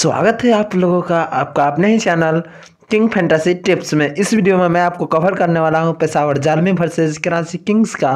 स्वागत है आप लोगों का आपका अपने ही चैनल किंग फैंटासी टिप्स में इस वीडियो में मैं आपको कवर करने वाला हूं पेशावर जालमी वर्सेज कराची किंग्स का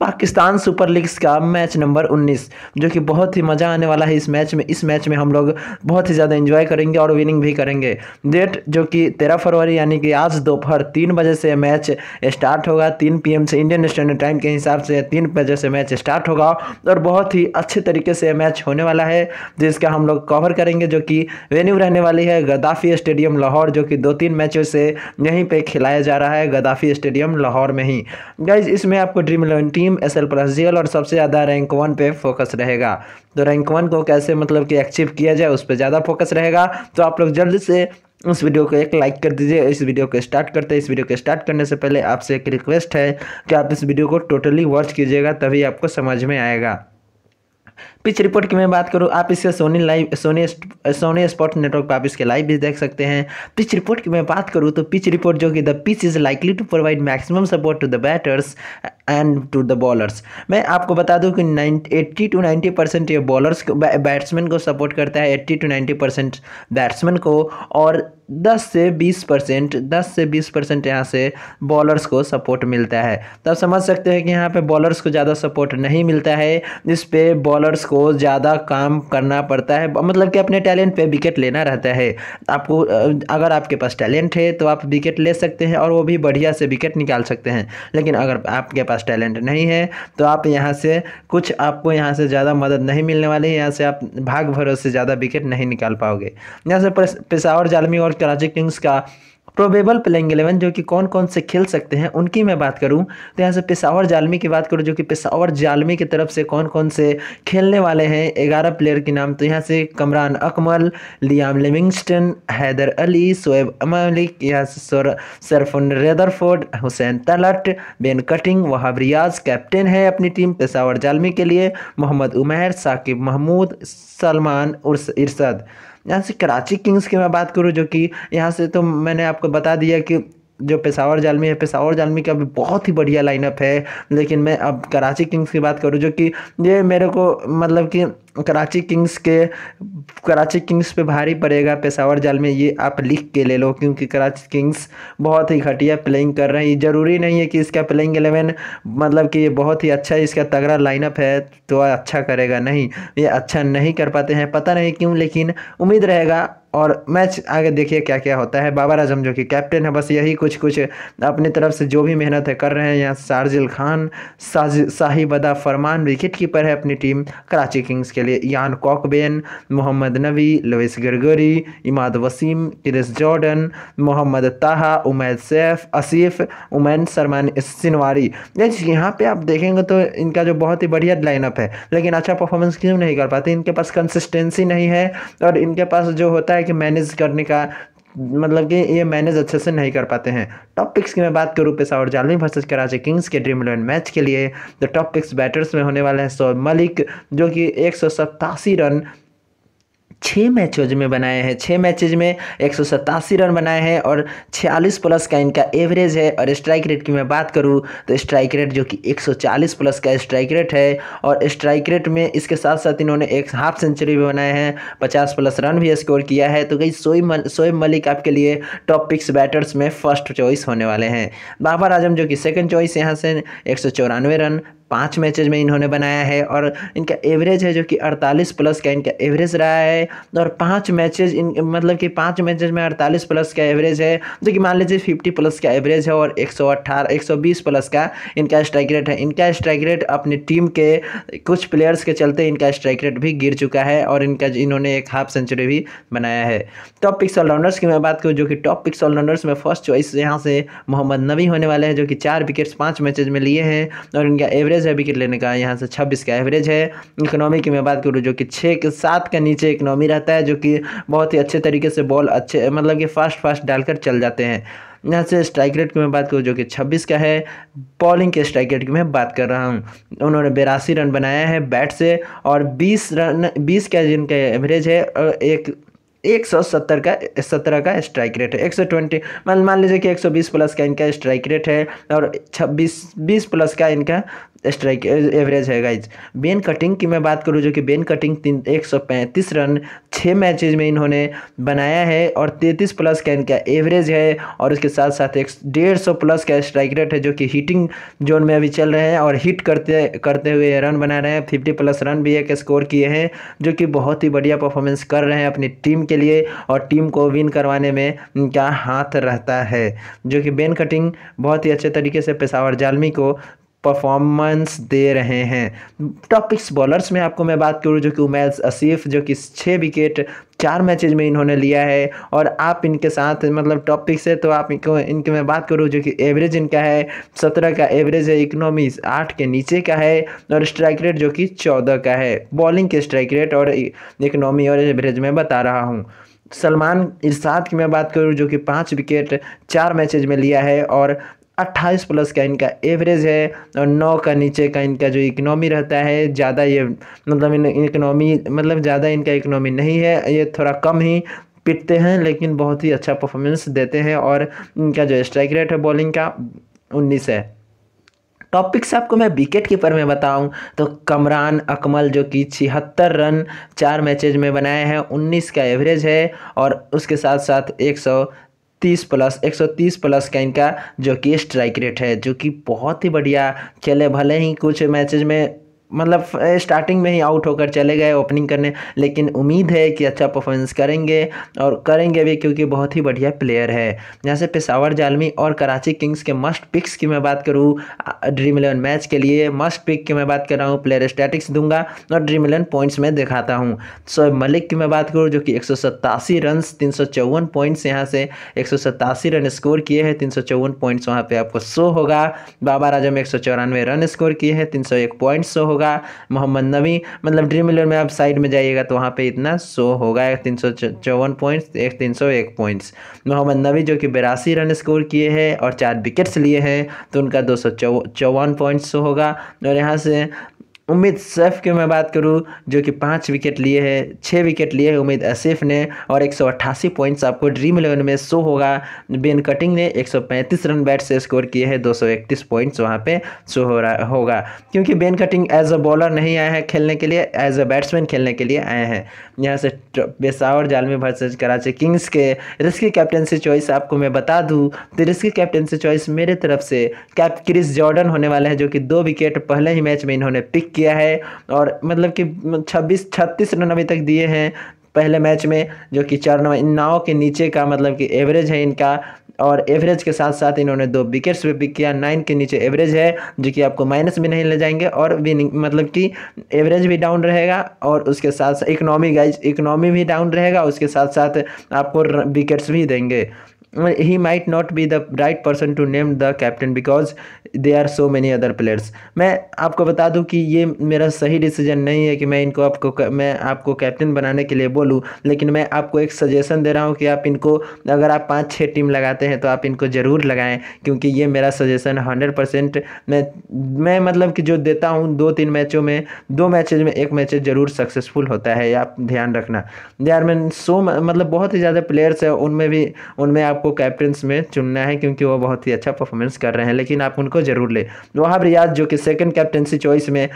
पाकिस्तान सुपर लीग्स का मैच नंबर 19 जो कि बहुत ही मज़ा आने वाला है इस मैच में इस मैच में हम लोग बहुत ही ज़्यादा एंजॉय करेंगे और विनिंग भी करेंगे डेट जो कि तेरह फरवरी यानी कि आज दोपहर तीन बजे से मैच स्टार्ट होगा तीन पी से इंडियन स्टैंडर्ड टाइम के हिसाब से तीन बजे से मैच स्टार्ट होगा और बहुत ही अच्छे तरीके से मैच होने वाला है जिसका हम लोग कवर करेंगे जो कि वेन्यू रहने वाली है गद्दाफी स्टेडियम लाहौर जो कि दो तीन मैचों से यहीं पर खिलाया जा रहा है गदाफी स्टेडियम लाहौर में ही गाइज इसमें आपको dream eleven team S L plus G और सबसे ज़्यादा रैंक वन पे फोकस रहेगा तो रैंक वन को कैसे मतलब कि अचीव किया जाए उस पर ज़्यादा फोकस रहेगा तो आप लोग जल्द से उस वीडियो को एक लाइक कर दीजिए इस वीडियो को स्टार्ट करते हैं इस वीडियो को स्टार्ट करने से पहले आपसे एक रिक्वेस्ट है कि आप इस वीडियो को टोटली वॉच कीजिएगा तभी आपको समझ में आएगा पिच रिपोर्ट की मैं बात करूँ आप इसके Sony Liv Sony Sony sports network पर आप इसके लाइव भी देख सकते हैं पिच रिपोर्ट की मैं बात करूँ तो पिच रिपोर्ट जो कि the pitch is likely to provide maximum support to the batters and to the bowlers मैं आपको बता दूं कि एट्टी टू नाइन्टी परसेंट ये बॉलर्स को बैट्समैन को सपोर्ट करता है eighty to ninety percent batsman को और दस से बीस परसेंट दस से बीस परसेंट यहाँ से बॉलर्स को सपोर्ट मिलता है तो आप समझ सकते हैं कि यहाँ पे बॉलर्स को ज़्यादा सपोर्ट नहीं मिलता है इस बॉलर्स को को ज़्यादा काम करना पड़ता है मतलब कि अपने टैलेंट पे विकेट लेना रहता है आपको अगर आपके पास टैलेंट है तो आप विकेट ले सकते हैं और वो भी बढ़िया से विकेट निकाल सकते हैं लेकिन अगर आपके पास टैलेंट नहीं है तो आप यहाँ से कुछ आपको यहाँ से ज़्यादा मदद नहीं मिलने वाली है यहाँ से आप भाग भरोसे ज़्यादा विकेट नहीं निकाल पाओगे यहाँ से पेशावर जालमी और कराची किंग्स का प्रोबेबल प्लेइंग एलेवन जो कि कौन कौन से खेल सकते हैं उनकी मैं बात करूँ तो यहाँ से पेशावर जालमी की बात करूँ जो कि पेशावर जालमी की तरफ से कौन कौन से खेलने वाले हैं ग्यारह प्लेयर के नाम तो यहाँ से कमरान अकमल लियाम लिविंगस्टन हैदर अली शोएब मलिक यहाँ से Sherfane Rutherford Hussain Talat Ben Cutting Wahab Riaz captain है अपनी टीम पेशावर जालमी के लिए मोहम्मद उमैर साकिब महमूद सलमान उर्स इरशद यहाँ से कराची किंग्स की मैं बात करूँ जो कि यहाँ से तो मैंने आपको बता दिया कि जो पेशावर जालमी है पेशावर जालमी का भी बहुत ही बढ़िया लाइनअप है लेकिन मैं अब कराची किंग्स की बात करूँ जो कि ये मेरे को मतलब कि कराची किंग्स के कराची किंग्स पे भारी पड़ेगा पेशावर जाल में ये आप लिख के ले लो क्योंकि कराची किंग्स बहुत ही घटिया प्लेइंग कर रहे हैं ये ज़रूरी नहीं है कि इसका प्लेइंग एलेवन मतलब कि ये बहुत ही अच्छा इसका तगड़ा लाइनअप है तो अच्छा करेगा नहीं ये अच्छा नहीं कर पाते हैं पता नहीं क्यों लेकिन उम्मीद रहेगा और मैच आगे देखिए क्या क्या होता है बाबर आजम जो कि कैप्टन है बस यही कुछ कुछ अपनी तरफ से जो भी मेहनत है कर रहे हैं यहाँ शारजिल खान साहिब अदा फरमान विकेट कीपर है अपनी टीम कराची किंग्स के लिए यान Cockbain Mohammad Nabi Lewis Gregory Imad Wasim Chris Jordan Mohammad Taha Umaid Saif Asif उमैन सरमान सिनवारी यहाँ पे आप देखेंगे तो इनका जो बहुत ही बढ़िया लाइनअप है लेकिन अच्छा परफॉर्मेंस क्यों नहीं कर पाते इनके पास कंसिस्टेंसी नहीं है और इनके पास जो होता है कि मैनेज करने का मतलब कि ये मैनेज अच्छे से नहीं कर पाते हैं टॉप पिक्स की मैं बात करूँ और जालमी वर्सेज कराची किंग्स के ड्रीम इलेवन मैच के लिए द टॉप पिक्स बैटर्स में होने वाले हैं सो मलिक जो कि एक रन छः मैचेज में बनाए हैं छः मैचेज में एक रन बनाए हैं और छियालीस प्लस का इनका एवरेज है और स्ट्राइक रेट की मैं बात करूँ तो स्ट्राइक रेट जो कि 140 प्लस का स्ट्राइक रेट है और स्ट्राइक रेट में इसके साथ साथ इन्होंने एक हाफ सेंचुरी भी बनाए हैं 50 प्लस रन भी स्कोर किया है तो कई सोई मल, सोएब मलिक आपके लिए टॉप पिक्स बैटर्स में फर्स्ट चॉइस होने वाले हैं बाबर आजम जो कि सेकेंड चॉइस यहाँ से एक रन पाँच मैचेज में इन्होंने बनाया है और इनका एवरेज है जो कि 48 प्लस का इनका एवरेज रहा है और पाँच मैचेज इन मतलब कि पाँच मैचेज में 48 प्लस का एवरेज है जो कि मान लीजिए 50 प्लस का एवरेज है और सौ बीस प्लस का इनका स्ट्राइक रेट है इनका स्ट्राइक रेट अपनी टीम के कुछ प्लेयर्स के चलते इनका स्ट्राइक रेट भी गिर चुका है और इनका इन्होंने एक हाफ सेंचुरी भी बनाया है टॉप पिक्स ऑलराउंडर्स की मैं बात करूँ जो कि टॉप पिक्स ऑलराउंडर्स में फर्स्ट चॉइस यहाँ से मोहम्मद नबी होने वाले हैं जो कि चार विकेट्स पाँच मैचेज में लिए हैं और इनका एवरेज एवरेज है विकेट लेने का यहाँ से छब्बीस का एवरेज है इकोनॉमी की मैं बात करूँ जो कि छः के सात का नीचे इकोनॉमी रहता है जो कि बहुत ही अच्छे तरीके से बॉल अच्छे मतलब कि फास्ट फास्ट डालकर चल जाते हैं यहाँ से स्ट्राइक रेट की मैं बात करूँ जो कि 26 का है बॉलिंग के स्ट्राइक रेट की मैं बात कर रहा हूँ उन्होंने बेरासी रन बनाया है बैट से और 20 रन 20 का जिनका एवरेज है और एक एक सौ सत्तर का सत्रह का स्ट्राइक रेट है एक सौ ट्वेंटी मान मान लीजिए कि एक सौ बीस प्लस का इनका स्ट्राइक रेट है और छब्बीस बीस प्लस का इनका स्ट्राइक एवरेज eh, है गाइज बेन कटिंग की मैं बात करूँ जो कि बेन कटिंग तीन एक सौ पैंतीस रन छः मैचेज में इन्होंने बनाया है और तैंतीस प्लस का इनका एवरेज है और उसके साथ साथ एक डेढ़ सौ प्लस का स्ट्राइक रेट है जो कि हीटिंग जोन में अभी चल रहे हैं और हिट करते करते हुए रन बना रहे हैं फिफ्टी प्लस रन भी एक स्कोर किए हैं जो कि बहुत ही बढ़िया परफॉर्मेंस कर रहे हैं अपनी टीम के लिए और टीम को विन करवाने में इनका हाथ रहता है जो कि बेन कटिंग बहुत ही अच्छे तरीके से पेशावर जालमी को परफॉर्मेंस दे रहे हैं टॉप सिक्स बॉलर्स में आपको मैं बात करूँ जो कि उमैद असीफ़ जो कि छः विकेट चार मैचेज में इन्होंने लिया है और आप इनके साथ मतलब टॉप पिक्स है तो आप इनको इनके मैं बात करूँ जो कि एवरेज इनका है सत्रह का एवरेज है इकनॉमी आठ के नीचे का है और स्ट्राइक रेट जो कि चौदह का है बॉलिंग के स्ट्राइक रेट और इकनॉमी और एवरेज में बता रहा हूँ सलमान इरशाद की मैं बात करूँ जो कि पाँच विकेट चार मैचेज में लिया है और अट्ठाईस प्लस का इनका एवरेज है और नौ का नीचे का इनका जो इकनॉमी रहता है ज़्यादा ये मतलब इन इकनॉमी मतलब ज़्यादा इनका इकनॉमी नहीं है ये थोड़ा कम ही पिटते हैं लेकिन बहुत ही अच्छा परफॉर्मेंस देते हैं और इनका जो स्ट्राइक रेट है बॉलिंग का उन्नीस है टॉपिक्स आपको मैं विकेट कीपर में बताऊं तो कमरान अकमल जो कि छिहत्तर रन चार मैचेज में बनाए हैं 19 का एवरेज है और उसके साथ साथ एक सौ तीस प्लस एक सौ तीस प्लस का इनका जो कि स्ट्राइक रेट है जो कि बहुत ही बढ़िया खेले भले ही कुछ मैचेज में मतलब स्टार्टिंग में ही आउट होकर चले गए ओपनिंग करने लेकिन उम्मीद है कि अच्छा परफॉर्मेंस करेंगे और करेंगे भी क्योंकि बहुत ही बढ़िया प्लेयर है जैसे पेशावर जालमी और कराची किंग्स के मस्ट पिक्स की मैं बात करूँ ड्रीम इलेवन मैच के लिए मस्ट पिक की मैं बात कर रहा हूँ प्लेयर स्टैटिक्स दूंगा और ड्रीम इलेवन पॉइंट्स में दिखाता हूँ सोएब मलिक की मैं बात करूँ जो कि एक रन तीन पॉइंट्स यहाँ से एक रन स्कोर किए हैं तीन पॉइंट्स वहाँ पर आपको शो होगा बाबा राजम एक रन स्कोर किए हैं तीन पॉइंट्स शो होगा मोहम्मद नबी मतलब ड्रीम इलेवन में आप साइड में जाइएगा तो वहाँ पे इतना शो होगा एक तीन सौ चौवन पॉइंट्स एक तीन सौ एक पॉइंट्स मोहम्मद नबी जो कि बेरासी रन स्कोर किए हैं और चार विकेट्स लिए हैं तो उनका दो सौ चौवन पॉइंट्स होगा और यहाँ से उम्मीद सैफ की मैं बात करूं जो कि पाँच विकेट लिए हैं छः विकेट लिए हैं उम्मीद असीफ ने और एक पॉइंट्स आपको ड्रीम इलेवन में शो होगा बेन कटिंग ने 135 रन बैट से स्कोर किए हैं 231 पॉइंट्स वहां पे शो हो रहा होगा क्योंकि Ben Cutting as a bowler नहीं आया है खेलने के लिए एज अ बैट्समैन खेलने के लिए आए हैं यहाँ से बेसावर जालमी वर्सेज कराची किंग्स के रिस्की कैप्टनसी चॉइस आपको मैं बता दूँ तो रिस्की कैप्टनसी चॉइस मेरे तरफ से कैप क्रिस जॉर्डन होने वाले हैं जो कि दो विकेट पहले ही मैच में इन्होंने पिक किया है और मतलब कि छब्बीस छत्तीस रन अभी तक दिए हैं पहले मैच में जो कि चार नौ नाव के नीचे का मतलब कि एवरेज है इनका और एवरेज के साथ साथ इन्होंने दो विकेट्स भी पिक किया नाइन के नीचे एवरेज है जो कि आपको माइनस भी नहीं ले जाएंगे और विनिंग मतलब कि एवरेज भी डाउन रहेगा और उसके साथ साथ इकनॉमी गाइज इकनॉमी भी डाउन रहेगा उसके साथ साथ आपको विकेट्स भी देंगे he might not be the right person to name the captain because they are so many other players मैं आपको बता दूं कि ये मेरा सही डिसीजन नहीं है कि मैं इनको आपको मैं आपको कैप्टन बनाने के लिए बोलूं लेकिन मैं आपको एक सजेशन दे रहा हूं कि आप इनको अगर आप पाँच छः टीम लगाते हैं तो आप इनको ज़रूर लगाएं क्योंकि ये मेरा सजेशन हंड्रेड परसेंट मैं मैं मतलब कि जो देता हूँ दो तीन मैचों में दो मैच में एक मैच ज़रूर सक्सेसफुल होता है आप ध्यान रखना दे आर मैन सो मतलब बहुत ही ज़्यादा प्लेयर्स हैं उनमें भी उनमें आपको आपको कैप्टन्स में चुनना है क्योंकि वो बहुत ही अच्छा परफॉर्मेंस कर रहे हैं लेकिन आप उनको ज़रूर ले वहाब रियाज जो कि सेकंड कैप्टनसी चॉइस में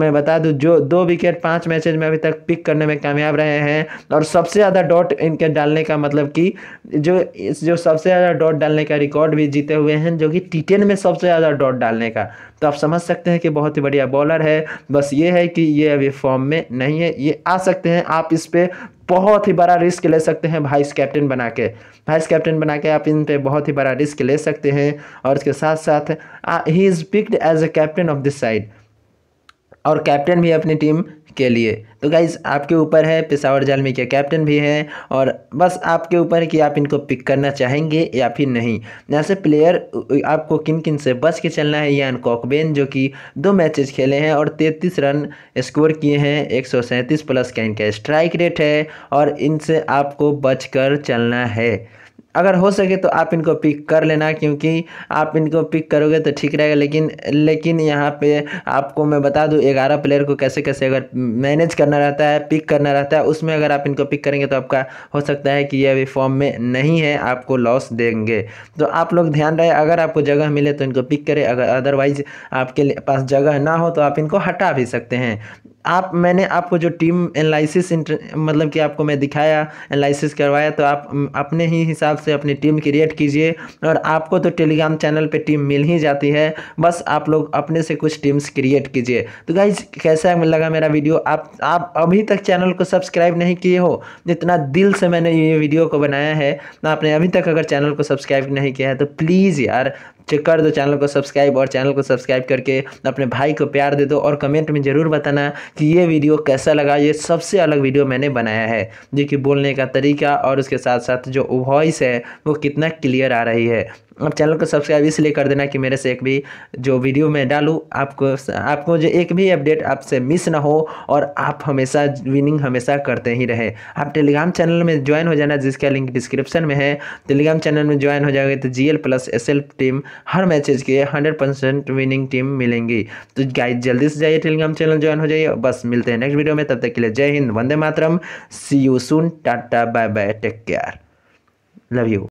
मैं बता दूँ जो दो विकेट पांच मैचेज में अभी तक पिक करने में कामयाब रहे हैं और सबसे ज़्यादा डॉट इनके डालने का मतलब कि जो जो सबसे ज़्यादा डॉट डालने का रिकॉर्ड भी जीते हुए हैं जो कि टी में सबसे ज़्यादा डॉट डालने का तो आप समझ सकते हैं कि बहुत ही बढ़िया बॉलर है बस ये है कि ये अभी फॉर्म में नहीं है ये आ सकते हैं आप इस पर बहुत ही बड़ा रिस्क ले सकते हैं वाइस कैप्टन बना के वाइस कैप्टन बना के आप इन पे बहुत ही बड़ा रिस्क ले सकते हैं और इसके साथ साथ ही is picked as a captain of this side और कैप्टन भी अपनी टीम के लिए तो गाइज़ आपके ऊपर है पेशावर जालमी के कैप्टन भी हैं और बस आपके ऊपर है कि आप इनको पिक करना चाहेंगे या फिर नहीं ऐसे प्लेयर आपको किन किन से बच के चलना है यान कॉकबेन जो कि दो मैचेस खेले हैं और तैंतीस रन स्कोर किए हैं एक प्लस का इनका स्ट्राइक रेट है और इनसे आपको बच कर चलना है अगर हो सके तो आप इनको पिक कर लेना क्योंकि आप इनको पिक करोगे तो ठीक रहेगा लेकिन लेकिन यहाँ पे आपको मैं बता दूँ ग्यारह प्लेयर को कैसे कैसे अगर मैनेज करना रहता है पिक करना रहता है उसमें अगर आप इनको पिक करेंगे तो आपका हो सकता है कि ये अभी फॉर्म में नहीं है आपको लॉस देंगे तो आप लोग ध्यान रहे अगर आपको जगह मिले तो इनको पिक करें अगर अदरवाइज आपके पास जगह ना हो तो आप इनको हटा भी सकते हैं आप मैंने आपको जो टीम एनालिसिस मतलब कि आपको मैं दिखाया एनालिसिस करवाया तो आप अपने ही हिसाब से अपनी टीम क्रिएट कीजिए और आपको तो टेलीग्राम चैनल पे टीम मिल ही जाती है बस आप लोग अपने से कुछ टीम्स क्रिएट कीजिए तो गाइज कैसा लगा मेरा वीडियो आप आप अभी तक चैनल को सब्सक्राइब नहीं किए हो जितना दिल से मैंने ये वीडियो को बनाया है आपने अभी तक अगर चैनल को सब्सक्राइब नहीं किया है तो प्लीज़ यार चेक कर दो चैनल को सब्सक्राइब और चैनल को सब्सक्राइब करके अपने भाई को प्यार दे दो और कमेंट में ज़रूर बताना कि ये वीडियो कैसा लगा ये सबसे अलग वीडियो मैंने बनाया है जो कि बोलने का तरीका और उसके साथ साथ जो वॉइस है वो कितना क्लियर आ रही है और चैनल को सब्सक्राइब इसलिए कर देना कि मेरे से एक भी जो वीडियो मैं डालूँ आपको आपको जो एक भी अपडेट आपसे मिस ना हो और आप हमेशा विनिंग हमेशा करते ही रहे आप टेलीग्राम चैनल में ज्वाइन हो जाना जिसका लिंक डिस्क्रिप्शन में है टेलीग्राम चैनल में ज्वाइन हो जाएगा तो जी प्लस एस टीम हर मैचेज के हंड्रेड परसेंट विनिंग टीम मिलेंगी तो गाइड जल्दी से जाइए टेलीग्राम चैनल ज्वाइन हो जाइए बस मिलते हैं नेक्स्ट वीडियो में तब तक के लिए जय हिंद वंदे मातरम see you soon tata bye bye take care love you